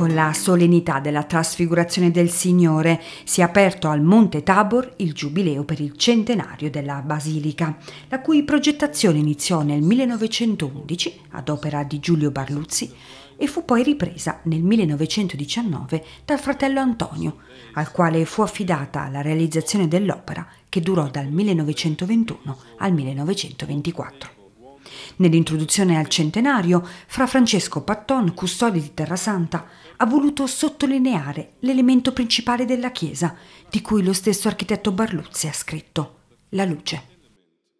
Con la solennità della trasfigurazione del Signore si è aperto al Monte Tabor il giubileo per il centenario della Basilica, la cui progettazione iniziò nel 1911 ad opera di Giulio Barluzzi e fu poi ripresa nel 1919 dal fratello Antonio, al quale fu affidata la realizzazione dell'opera che durò dal 1921 al 1924. Nell'introduzione al centenario, fra Francesco Patton, custode di Terrasanta, ha voluto sottolineare l'elemento principale della Chiesa, di cui lo stesso architetto Barluzzi ha scritto, la luce.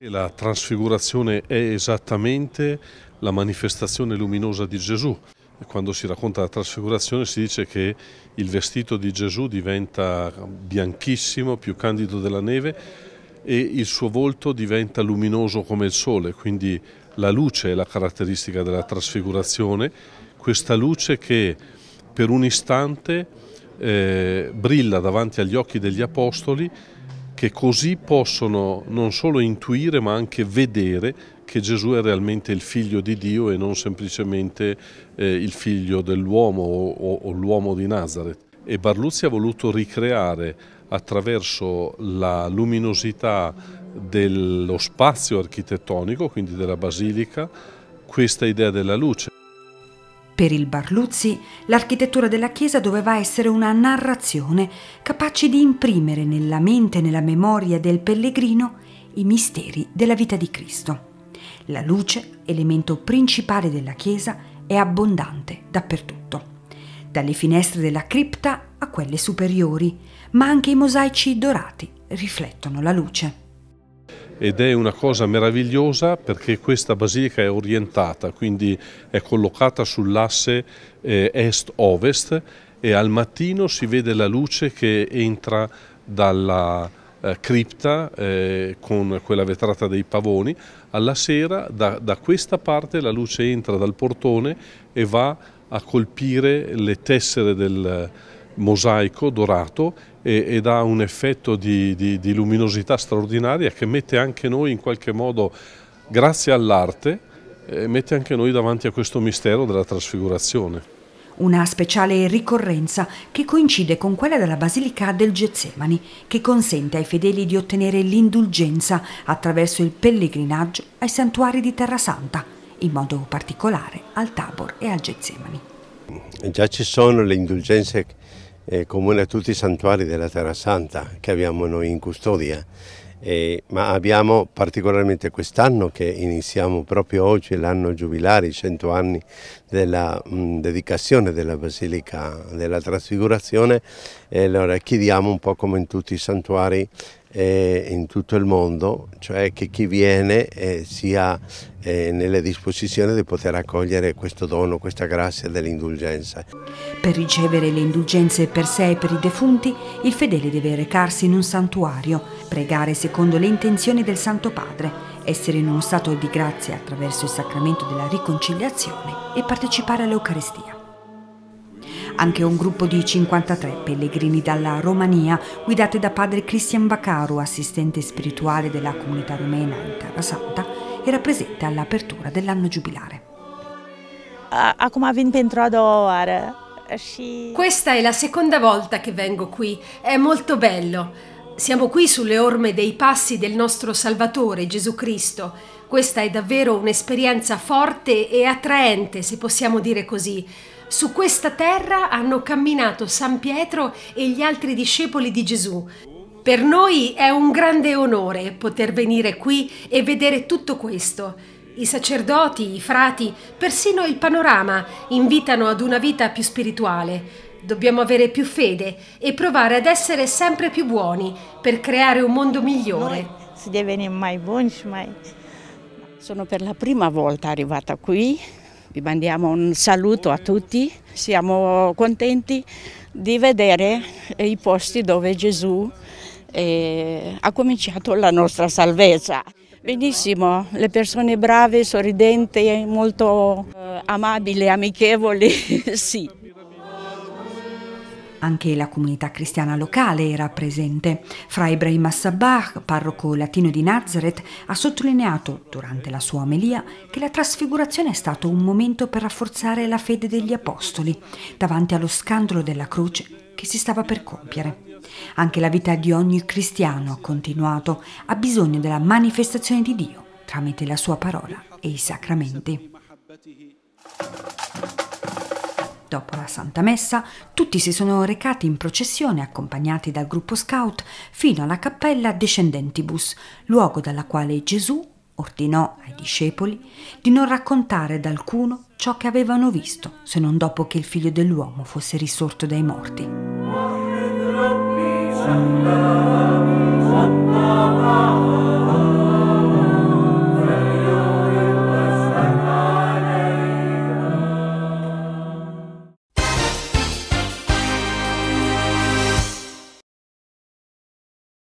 La trasfigurazione è esattamente la manifestazione luminosa di Gesù. Quando si racconta la trasfigurazione si dice che il vestito di Gesù diventa bianchissimo, più candido della neve e il suo volto diventa luminoso come il sole, quindi la luce è la caratteristica della trasfigurazione, questa luce che per un istante eh, brilla davanti agli occhi degli apostoli che così possono non solo intuire ma anche vedere che Gesù è realmente il figlio di Dio e non semplicemente eh, il figlio dell'uomo o, o l'uomo di Nazareth. E Barluzzi ha voluto ricreare attraverso la luminosità dello spazio architettonico, quindi della basilica, questa idea della luce. Per il Barluzzi, l'architettura della Chiesa doveva essere una narrazione capace di imprimere nella mente e nella memoria del pellegrino i misteri della vita di Cristo. La luce, elemento principale della Chiesa, è abbondante dappertutto, dalle finestre della cripta a quelle superiori, ma anche i mosaici dorati riflettono la luce ed è una cosa meravigliosa perché questa basilica è orientata, quindi è collocata sull'asse eh, est-ovest e al mattino si vede la luce che entra dalla eh, cripta eh, con quella vetrata dei pavoni, alla sera da, da, questa parte la luce entra dal portone e va a colpire le tessere del, mosaico dorato e, ed ha un effetto di, di, di luminosità straordinaria che mette anche noi in qualche modo, grazie all'arte, eh, mette anche noi davanti a questo mistero della trasfigurazione. Una speciale ricorrenza che coincide con quella della Basilica del Getsemani, che consente ai fedeli di ottenere l'indulgenza attraverso il pellegrinaggio ai santuari di Terra Santa, in modo particolare al Tabor e al Getsemani. Già ci sono le indulgenze eh, comune a tutti i santuari della Terra Santa che abbiamo noi in custodia. Eh, ma abbiamo particolarmente quest'anno che iniziamo proprio oggi l'anno giubilare, i cento anni della mh, mm, dedicazione della Basilica della Trasfigurazione e allora chiediamo un po' come in tutti i santuari in tutto il mondo, cioè che chi viene eh, sia eh, nelle disposizioni di poter accogliere questo dono, questa grazia dell'indulgenza. Per ricevere le indulgenze per sé e per i defunti, il fedele deve recarsi in un santuario, pregare secondo le intenzioni del Santo Padre, essere in uno stato di grazia attraverso il sacramento della riconciliazione e partecipare all'Eucaristia anche un gruppo di 53 pellegrini dalla Romania guidati da padre Cristian Baccaru, assistente spirituale della comunità rumena in Terra Santa, era presente all'apertura dell'anno giubilare. Acum vin pentru a doua oară și... Questa è la seconda volta che vengo qui, è molto bello. Siamo qui sulle orme dei passi del nostro Salvatore Gesù Cristo. Questa è davvero un'esperienza forte e attraente, se possiamo dire così. Su questa terra hanno camminato San Pietro e gli altri discepoli di Gesù. Per noi è un grande onore poter venire qui e vedere tutto questo. I sacerdoti, i frati, persino il panorama invitano ad una vita più spirituale. Dobbiamo avere più fede e provare ad essere sempre più buoni per creare un mondo migliore. Noi si deve mai buoni, mai. Sono per la prima volta arrivata qui vi mandiamo un saluto a tutti, siamo contenti di vedere i posti dove Gesù eh, ha cominciato la nostra salvezza. Benissimo, le persone brave, sorridenti, molto eh, amabili, amichevoli, sì. Anche la comunità cristiana locale era presente. Fra Ibrahim Assabah, parroco latino di Nazareth, ha sottolineato durante la sua omelia che la trasfigurazione è stato un momento per rafforzare la fede degli apostoli davanti allo scandalo della croce che si stava per compiere. Anche la vita di ogni cristiano, ha continuato, ha bisogno della manifestazione di Dio tramite la sua parola e i sacramenti. Dopo la Santa Messa, tutti si sono recati in processione accompagnati dal gruppo scout fino alla cappella Descendentibus, luogo dalla quale Gesù ordinò ai discepoli di non raccontare ad alcuno ciò che avevano visto, se non dopo che il figlio dell'uomo fosse risorto dai morti.